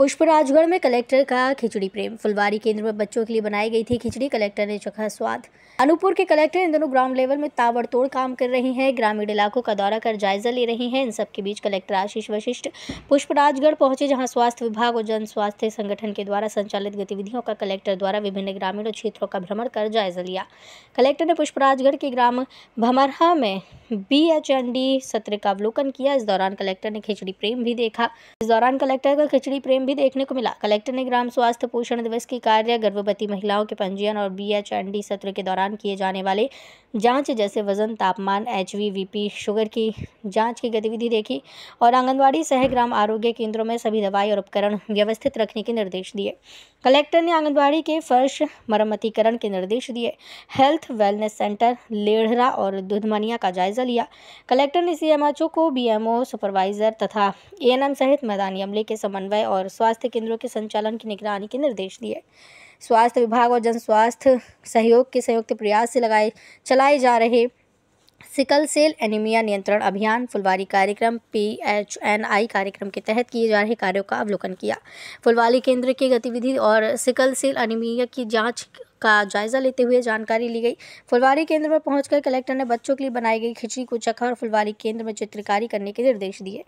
पुष्पराजगढ़ में कलेक्टर का खिचड़ी प्रेम फुलवारी केंद्र में बच्चों के लिए बनाई गई थी खिचड़ी कलेक्टर ने चखा स्वाद अनूपपुर के कलेक्टर इन दोनों ग्राउंड लेवल में ताबड़तोड़ काम कर रहे हैं ग्रामीण इलाकों का दौरा कर जायजा ले रही हैं इन सब के बीच कलेक्टर आशीष वशिष्ठ पुष्पराजगढ़ पहुंचे जहां स्वास्थ्य विभाग और जन स्वास्थ्य संगठन के द्वारा संचालित गतिविधियों का कलेक्टर द्वारा विभिन्न ग्रामीण क्षेत्रों का भ्रमण कर जायजा लिया कलेक्टर ने पुष्पराजगढ़ के ग्राम भमरहा में बी एच एन डी सत्र का अवलोकन किया इस दौरान कलेक्टर ने खिचड़ी प्रेम भी देखा इस दौरान कलेक्टर का खिचड़ी प्रेम भी देखने को मिला कलेक्टर ने ग्राम स्वास्थ्य पोषण दिवस के कार्य गर्भवती महिलाओं के पंजीयन और बी एच एन डी सत्र के दौरान किए जाने वाले जांच जैसे वजन तापमान H B B P sugar की जाँच की गतिविधि देखी और आंगनबाड़ी सह ग्राम आरोग्य केंद्रों में सभी दवाई और उपकरण व्यवस्थित रखने के निर्देश दिए कलेक्टर ने आंगनबाड़ी के फर्श मरम्मतीकरण के निर्देश दिए हेल्थ वेलनेस सेंटर लेढ़रा और दुधमनिया का जायजा जायजा लिया कलेक्टर ने सीएमएचओ को बीएमओ सुपरवाइजर तथा एएनएम सहित मैदानी अमले के समन्वय और स्वास्थ्य केंद्रों के संचालन की निगरानी के निर्देश दिए स्वास्थ्य विभाग और जन स्वास्थ्य सहयोग के संयुक्त प्रयास से लगाए चलाए जा रहे सिकल सेल एनीमिया नियंत्रण अभियान फुलवारी कार्यक्रम पीएचएनआई कार्यक्रम के तहत किए जा रहे कार्यों का अवलोकन किया फुलवारी केंद्र की गतिविधि और सिकल सेल एनीमिया की जांच का जायज़ा लेते हुए जानकारी ली गई फुलवारी केंद्र में पहुंचकर कलेक्टर ने बच्चों के लिए बनाई गई खिचड़ी को चखा और फुलवारी केंद्र में चित्रकारी करने के निर्देश दिए